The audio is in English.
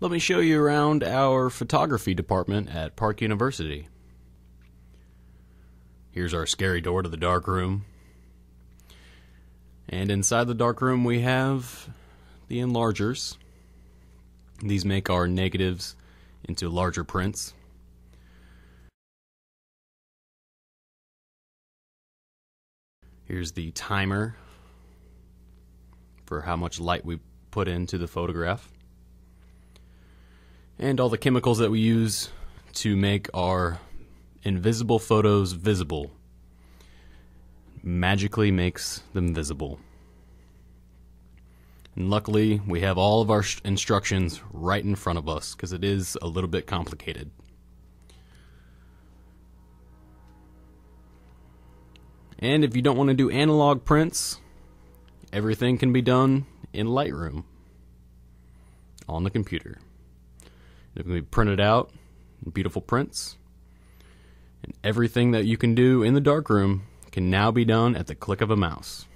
Let me show you around our photography department at Park University. Here's our scary door to the dark room. And inside the dark room we have the enlargers. These make our negatives into larger prints. Here's the timer for how much light we put into the photograph. And all the chemicals that we use to make our invisible photos visible magically makes them visible. And luckily, we have all of our instructions right in front of us because it is a little bit complicated. And if you don't want to do analog prints, everything can be done in Lightroom on the computer. They're going to be printed out in beautiful prints. And everything that you can do in the darkroom can now be done at the click of a mouse.